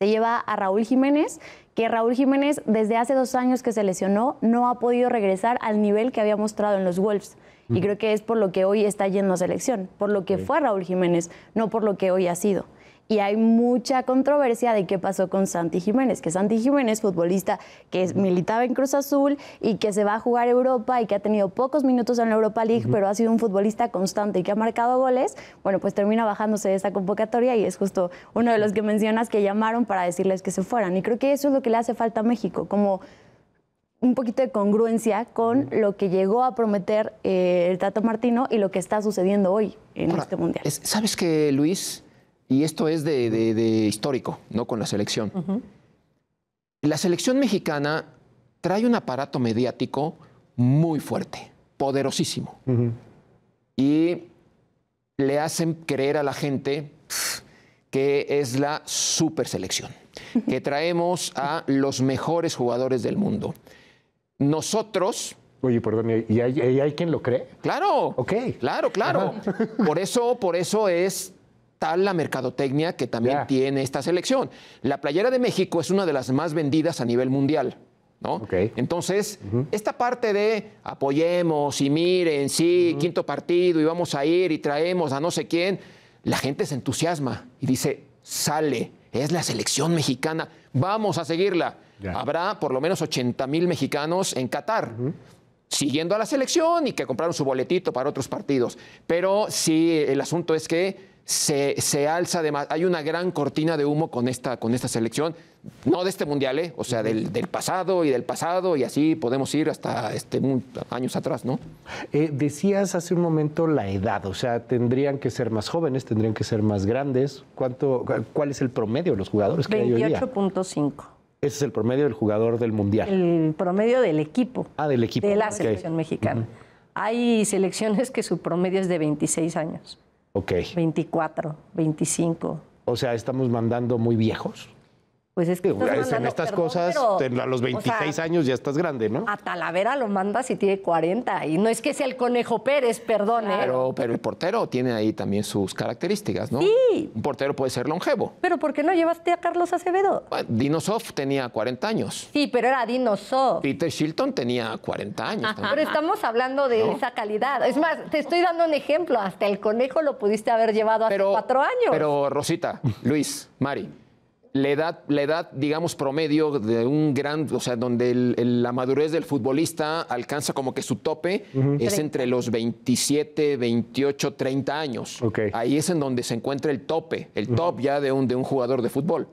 Speaker 3: Se lleva a Raúl Jiménez, que Raúl Jiménez desde hace dos años que se lesionó no ha podido regresar al nivel que había mostrado en los Wolves. Y creo que es por lo que hoy está yendo a selección, por lo que fue Raúl Jiménez, no por lo que hoy ha sido. Y hay mucha controversia de qué pasó con Santi Jiménez, que Santi Jiménez, futbolista que militaba en Cruz Azul y que se va a jugar Europa y que ha tenido pocos minutos en la Europa League, pero ha sido un futbolista constante y que ha marcado goles, bueno, pues termina bajándose de esa convocatoria y es justo uno de los que mencionas que llamaron para decirles que se fueran. Y creo que eso es lo que le hace falta a México, como un poquito de congruencia con lo que llegó a prometer eh, el Tato Martino y lo que está sucediendo hoy en este
Speaker 4: mundial. Sabes que Luis, y esto es de, histórico, no con la selección. La selección mexicana trae un aparato mediático muy fuerte, poderosísimo, y le hacen creer a la gente que es la super selección, que traemos a los mejores jugadores del mundo nosotros... Oye, perdón, ¿y hay, quien lo cree? Claro. Ok. Claro, claro. Por eso, por eso es tal la mercadotecnia que también tiene esta selección. La playera de México es una de las más vendidas a nivel mundial. ¿no? Ok. Entonces, esta parte de apoyemos y miren, sí, quinto partido y vamos a ir y traemos a no sé quién, la gente se entusiasma y dice, sale, es la selección mexicana, vamos a seguirla. Habrá por lo menos 80 mil mexicanos en Qatar. Siguiendo a la selección y que compraron su boletito para otros partidos. Pero sí, el asunto es que se, se, alza además. Hay una gran cortina de humo con esta, con esta selección, no de este mundial, eh, o sea, del, pasado y del pasado, y así podemos ir hasta este,
Speaker 1: años atrás, ¿no? Eh, decías hace un momento la edad, o sea, tendrían que ser más jóvenes, tendrían que ser más grandes. ¿Cuánto, ¿Cuál es el promedio de
Speaker 2: los jugadores que 28.5. Ese es el promedio del jugador del Mundial. El promedio del equipo. Ah, del equipo. De la selección mexicana. Hay selecciones que su promedio es de 26 años. Ok. 24, 25. O sea,
Speaker 1: estamos mandando muy viejos.
Speaker 2: Pues es que. en estas cosas, a los 26
Speaker 1: años ya estás grande, ¿no? A
Speaker 2: Talavera lo manda si tiene 40. Y no es que sea el Conejo Pérez, perdón, ¿eh?
Speaker 1: Pero, el
Speaker 4: portero tiene ahí también sus características, ¿no? Sí. Un portero puede ser longevo.
Speaker 2: Pero ¿por qué no llevaste a Carlos Acevedo?
Speaker 4: Dinosov tenía 40 años.
Speaker 2: Sí, pero era Dinosov.
Speaker 4: Peter Shilton tenía 40 años. Pero estamos
Speaker 2: hablando de esa calidad. Es más, te estoy dando un ejemplo. Hasta el Conejo lo pudiste haber llevado hace cuatro años.
Speaker 4: Pero, Rosita, Luis, Mari la edad, la edad, digamos, promedio de un gran, o sea, donde la madurez del futbolista alcanza como que su tope es entre los 27, 28, 30 años. Ahí es en donde se encuentra el tope, el top ya de un, de un jugador de fútbol.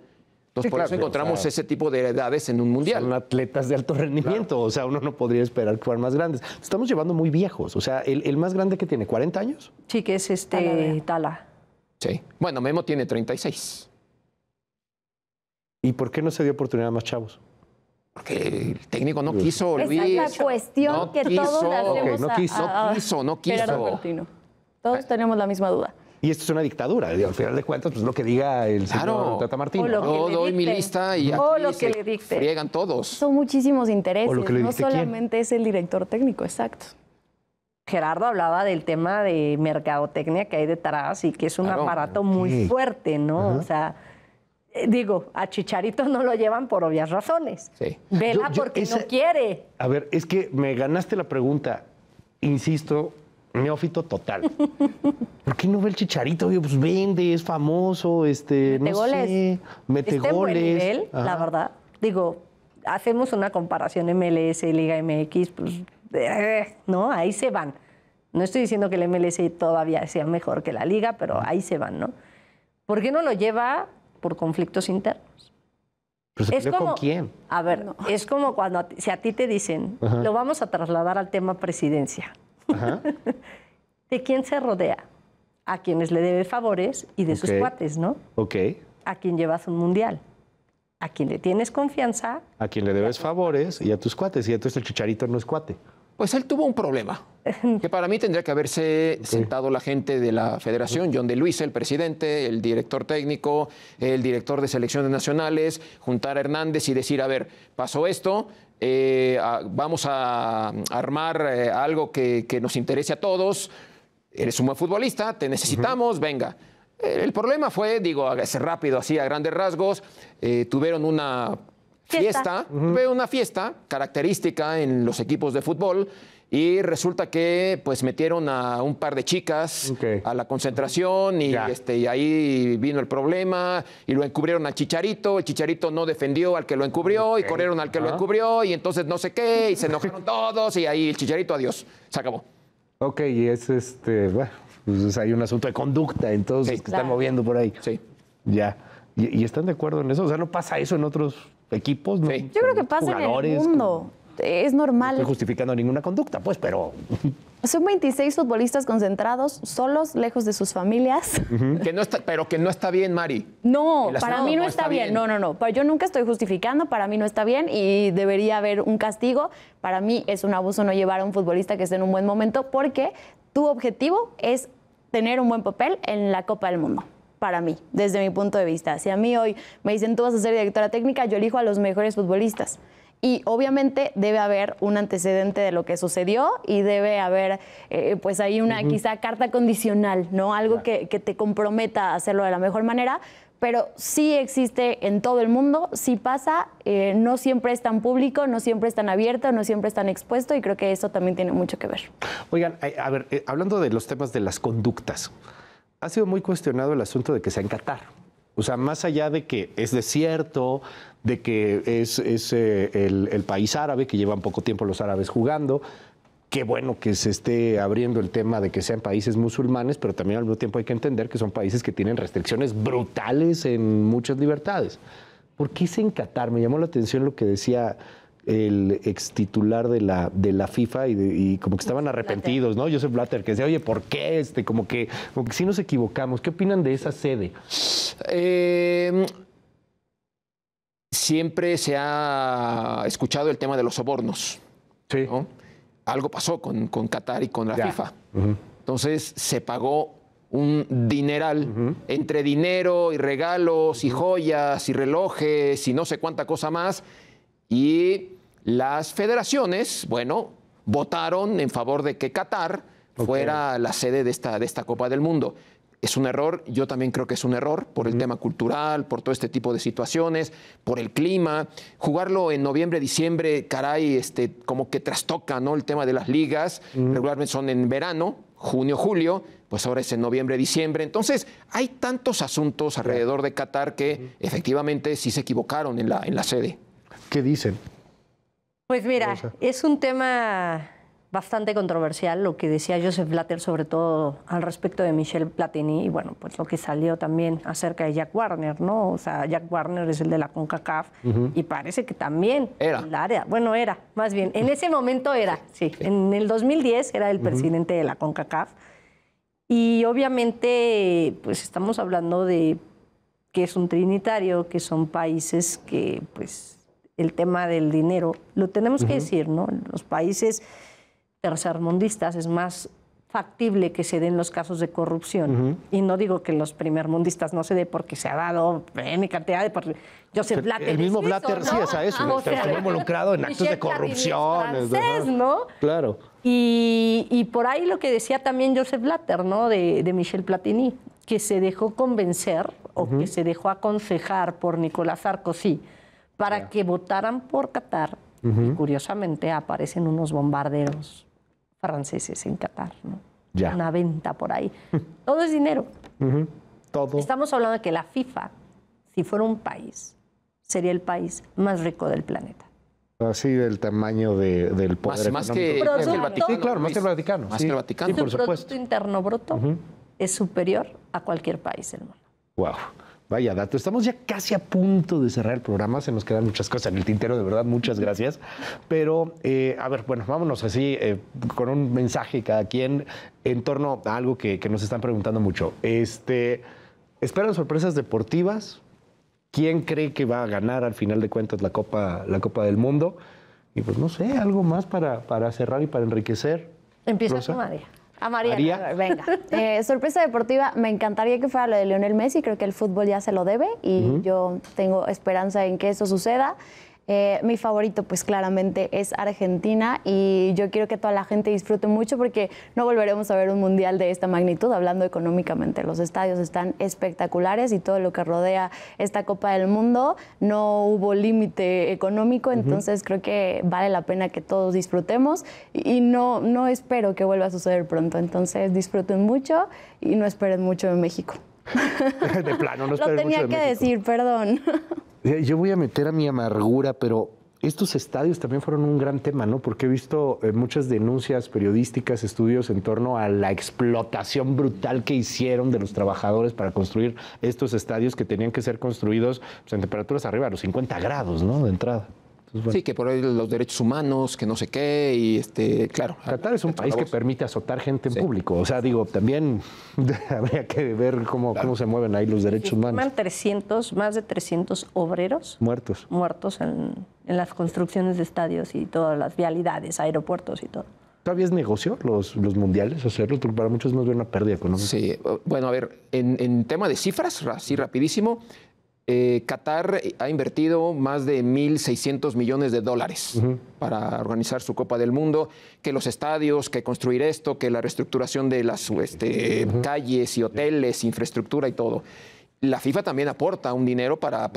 Speaker 1: Entonces, por eso encontramos ese tipo de edades en un mundial. Son atletas de alto rendimiento, o sea, uno no podría esperar que fueran más grandes. Estamos llevando muy viejos, o sea, el, el más grande que tiene, ¿40 años?
Speaker 2: Sí, que es este Tala.
Speaker 1: Sí.
Speaker 4: Bueno, Memo tiene 36.
Speaker 1: ¿Y por qué no se dio oportunidad a más chavos? Porque el técnico no pues, quiso, Esa es la cuestión que todos hacemos no quiso. No quiso,
Speaker 3: Todos tenemos la misma duda.
Speaker 1: Y esto es una dictadura. al final de cuentas, pues lo que diga el señor Tata Martino.
Speaker 3: ¿no? doy mi lista y aquí O lo que le todos.
Speaker 2: Son muchísimos intereses, no solamente es el director técnico, exacto. Gerardo hablaba del tema de mercadotecnia que hay detrás y que es un aparato muy fuerte, ¿no? O sea, eh, digo, a Chicharito no lo llevan por obvias razones. Sí. Vela porque no quiere.
Speaker 1: A ver, es que me ganaste la pregunta. Insisto, neófito total. ¿Por qué no ve el Chicharito? pues vende, es famoso, este, mete no goles. sé,
Speaker 2: mete este goles. Buen nivel, la verdad. Digo, hacemos una comparación MLS, Liga MX, pues, eh, no, ahí se van. No estoy diciendo que el MLS todavía sea mejor que la liga, pero ahí se van, ¿no? ¿Por qué no lo lleva? por conflictos internos. Pero se es con quién? A ver, es como cuando si a ti te dicen, lo vamos a trasladar al tema presidencia. ¿De quién se rodea? A quienes le debe favores y de sus cuates, ¿no? Ok. A quien llevas un mundial. A quien le tienes confianza.
Speaker 1: A quien le debes favores y a tus cuates. Y entonces el chicharito no es cuate. Pues él tuvo un problema, que para mí tendría que haberse sentado la
Speaker 4: gente de la federación, John de Luis, el presidente, el director técnico, el director de selecciones nacionales, juntar a Hernández y decir, a ver, pasó esto, eh, vamos a armar eh, algo que, nos interese a todos, eres un buen futbolista, te necesitamos, venga. El problema fue, digo, rápido, así a grandes rasgos, eh, tuvieron una fiesta, fue una fiesta característica en los equipos de fútbol y resulta que pues metieron a un par de chicas a la concentración y, este, y ahí vino el problema y lo encubrieron al Chicharito, el Chicharito no defendió al que lo encubrió y corrieron al que lo encubrió y entonces no sé qué y se enojaron todos y ahí el Chicharito adiós, se acabó.
Speaker 1: Ok, y es este, bueno, pues hay un asunto de conducta entonces sí, que están moviendo por ahí. Sí. Ya. ¿Y están de acuerdo en eso? O sea, ¿no pasa eso en otros equipos, Yo creo que pasa en el
Speaker 3: mundo. Es normal. No estoy
Speaker 1: justificando ninguna conducta, pues, pero.
Speaker 3: Son 26 futbolistas concentrados, solos, lejos de sus familias.
Speaker 4: que no está, pero que no está bien, Mari.
Speaker 3: No, para mí no, está, bien. No, no, no. Yo nunca estoy justificando, para mí no está bien y debería haber un castigo. Para mí es un abuso no llevar a un futbolista que esté en un buen momento porque tu objetivo es tener un buen papel en la Copa del Mundo para mí, desde mi punto de vista. Si a mí hoy me dicen tú vas a ser directora técnica, yo elijo a los mejores futbolistas. Y obviamente debe haber un antecedente de lo que sucedió y debe haber, eh, pues ahí una quizá carta condicional, ¿no? Algo que, que te comprometa a hacerlo de la mejor manera, pero sí existe en todo el mundo, sí pasa, eh, no siempre es tan público, no siempre es tan abierto, no siempre es tan expuesto y creo que eso también tiene mucho que ver.
Speaker 1: Oigan, eh, a, ver, hablando de los temas de las conductas, ha sido muy cuestionado el asunto de que sea en Qatar. O sea, más allá de que es desierto, de que es, eh, el, el, país árabe, que llevan poco tiempo los árabes jugando, qué bueno que se esté abriendo el tema de que sean países musulmanes, pero también al mismo tiempo hay que entender que son países que tienen restricciones brutales en muchas libertades. ¿Por qué es en Qatar? Me llamó la atención lo que decía el ex titular de la, de la FIFA y, como que estaban arrepentidos, ¿no? Joseph Blatter, que decía, oye, ¿por qué? Este, como que, como que sí nos equivocamos. ¿Qué opinan de esa sede? Em,
Speaker 4: siempre se ha escuchado el tema de los sobornos. Sí. Algo pasó con, Qatar y con la FIFA. Entonces se pagó un dineral entre dinero y regalos y joyas y relojes y no sé cuánta cosa más. Y las federaciones, bueno, votaron en favor de que Qatar fuera la sede de esta, de esta Copa del Mundo. Es un error, yo también creo que es un error por el tema cultural, por todo este tipo de situaciones, por el clima. Jugarlo en noviembre, diciembre, caray, este, como que trastoca ¿no? el tema de las ligas. Regularmente son en verano, junio, julio, pues ahora es en noviembre, diciembre. Entonces, hay tantos asuntos alrededor de Qatar que efectivamente sí se equivocaron en la, en la sede.
Speaker 1: ¿Qué dicen?
Speaker 2: Pues mira, es un tema bastante controversial lo que decía Joseph Blatter, sobre todo al respecto de Michel Platini, y bueno, pues lo que salió también acerca de Jack Warner, ¿no? O sea, Jack Warner es el de la CONCACAF y parece que también... Era. bueno, era, más bien. En ese momento era, sí. En el 2010 era el presidente de la CONCACAF. Y obviamente, pues estamos hablando de que es un trinitario, que son países que, pues, el tema del dinero, lo tenemos que decir, ¿no? En los países tercermundistas es más factible que se den los casos de corrupción. Y no digo que en los primermundistas no se dé porque se ha dado mi cantidad de... Joseph Blatter. El mismo Blatter sí es a eso, está involucrado en actos de corrupción. ¿no? Claro. Y, por ahí lo que decía también Joseph Blatter, ¿no? De, de Michel Platini, que se dejó convencer o que se dejó aconsejar por Nicolás Sarkozy para que votaran por Qatar. curiosamente aparecen unos bombarderos franceses en Qatar, ¿no? Una venta por ahí. Todo es dinero. Todo. Estamos hablando de que la FIFA, si fuera un país, sería el país más rico del planeta.
Speaker 1: Así del tamaño del poder más, más que, el Vaticano. claro, más que el Vaticano. Más que el Vaticano, por supuesto. El Producto
Speaker 2: Interno Bruto es superior a cualquier país del mundo.
Speaker 1: Wow. Vaya dato. Estamos ya casi a punto de cerrar el programa. Se nos quedan muchas cosas en el tintero, de verdad. Muchas gracias. Pero, eh, a ver, bueno, vámonos así eh, con un mensaje cada quien en torno a algo que, nos están preguntando mucho. Este, ¿Esperan sorpresas deportivas? ¿Quién cree que va a ganar al final de cuentas la Copa, la Copa del Mundo? Y pues no sé, algo más para, para cerrar y para enriquecer.
Speaker 2: Empieza Rosa. tu a María. Venga. Eh,
Speaker 3: sorpresa deportiva, me encantaría que fuera lo de Lionel Messi. Creo que el fútbol ya se lo debe y yo tengo esperanza en que eso suceda. Eh, mi favorito, pues claramente, es Argentina y yo quiero que toda la gente disfrute mucho porque no volveremos a ver un mundial de esta magnitud, hablando económicamente. Los estadios están espectaculares y todo lo que rodea esta Copa del Mundo no hubo límite económico, entonces creo que vale la pena que todos disfrutemos y, no, no espero que vuelva a suceder pronto. Entonces disfruten mucho y no esperen mucho en México.
Speaker 1: de plano, no Lo tenía que
Speaker 3: decir, perdón.
Speaker 1: Eh, yo voy a meter a mi amargura, pero estos estadios también fueron un gran tema, ¿no? Porque he visto eh, muchas denuncias periodísticas, estudios en torno a la explotación brutal que hicieron de los trabajadores para construir estos estadios que tenían que ser construidos pues, en temperaturas arriba a los 50 grados, ¿no? De entrada. Pues sí, que por ahí los derechos humanos, que no sé qué, y este, claro. Qatar es un país que permite azotar gente en público. O sea, digo, también habría que ver cómo, cómo se mueven ahí los derechos humanos.
Speaker 2: más de 300 obreros muertos, muertos en, las construcciones de estadios y todas las vialidades, aeropuertos y todo.
Speaker 1: ¿Todavía es negocio los, los mundiales hacerlo? Porque para muchos es más bien una pérdida económica. Sí,
Speaker 4: bueno, a ver, en, en tema de cifras, así rapidísimo, eh, Qatar ha invertido más de 1.600 millones de dólares para organizar su Copa del Mundo, que los estadios, que construir esto, que la reestructuración de las este, calles y hoteles, infraestructura y todo. La FIFA también aporta un dinero para,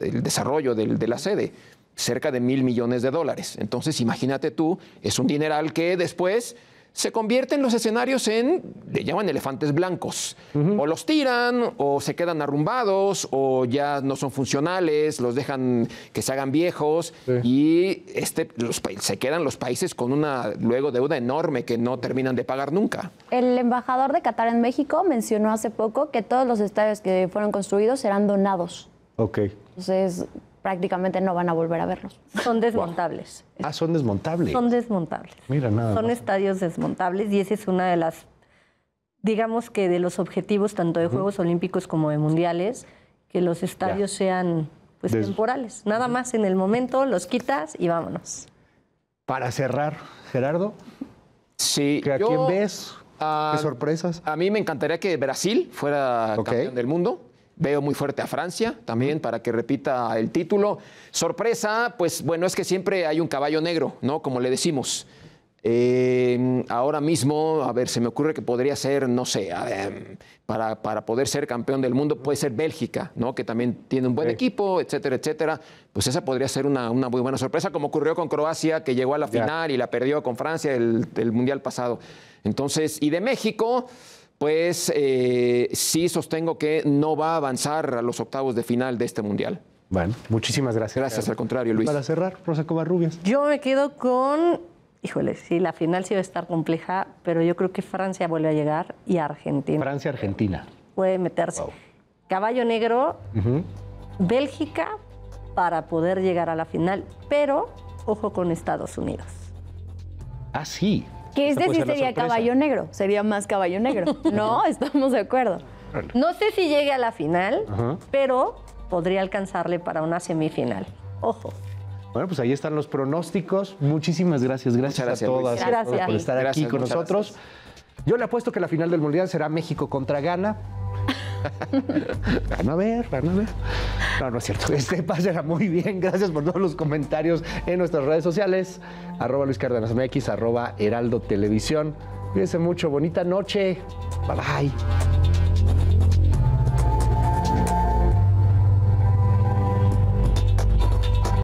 Speaker 4: el desarrollo de la sede, cerca de mil millones de dólares. Entonces, imagínate tú, es un dineral que después se convierten los escenarios en, le llaman elefantes blancos. O los tiran, o se quedan arrumbados, o ya no son funcionales, los dejan que se hagan viejos. Y este, se quedan los países con una luego deuda enorme que no terminan de pagar nunca.
Speaker 3: El embajador de Qatar en México mencionó hace poco que todos los estadios que fueron construidos serán donados.
Speaker 1: Ok.
Speaker 2: Entonces, prácticamente no van a volver a verlos. Son desmontables.
Speaker 1: Ah, son desmontables. Son
Speaker 2: desmontables. Mira, nada. Son estadios desmontables y ese es una de las, digamos que de los objetivos tanto de Juegos Olímpicos como de Mundiales, que los estadios sean pues, temporales. Nada más en el momento, los quitas y vámonos.
Speaker 1: Para cerrar, Gerardo. Sí. ¿A
Speaker 2: quién ves?
Speaker 1: ¿Qué ah, sorpresas? A mí me encantaría
Speaker 4: que Brasil fuera campeón del mundo. Veo muy fuerte a Francia también para que repita el título. Sorpresa, pues bueno, es que siempre hay un caballo negro, ¿no? Como le decimos. Eh, ahora mismo, a ver, se me ocurre que podría ser, no sé, para, para, poder ser campeón del mundo, puede ser Bélgica, ¿no? Que también tiene un buen equipo, etcétera, etcétera. Pues esa podría ser una, muy buena sorpresa, como ocurrió con Croacia, que llegó a la final y la perdió con Francia el, el Mundial pasado. Entonces, y de México pues eh, sí sostengo que no va a avanzar a los octavos de final de este Mundial.
Speaker 1: Bueno, muchísimas gracias. Gracias, al contrario, Luis. Para cerrar, Rosa Covarrubias.
Speaker 2: Yo me quedo con, híjole, sí, la final sí va a estar compleja, pero yo creo que Francia vuelve a llegar y Argentina.
Speaker 1: Francia-Argentina.
Speaker 2: Puede meterse. Caballo negro, Bélgica, para poder llegar a la final, pero ojo con Estados Unidos.
Speaker 1: Ah, sí. Que este sí sería caballo
Speaker 2: negro, sería más caballo negro. no, estamos de acuerdo. No sé si llegue a la final, pero podría alcanzarle para una semifinal. Ojo.
Speaker 1: Bueno, pues ahí están los pronósticos. Muchísimas gracias. Gracias, a todas por estar aquí con nosotros. Yo le apuesto que la final del Mundial será México contra Ghana van a ver, van a ver. No, no es cierto. Este era muy bien. Gracias por todos los comentarios en nuestras redes sociales. Arroba Luis Cárdenas MX, arroba Heraldo Televisión. Cuídense mucho. Bonita noche. Bye bye.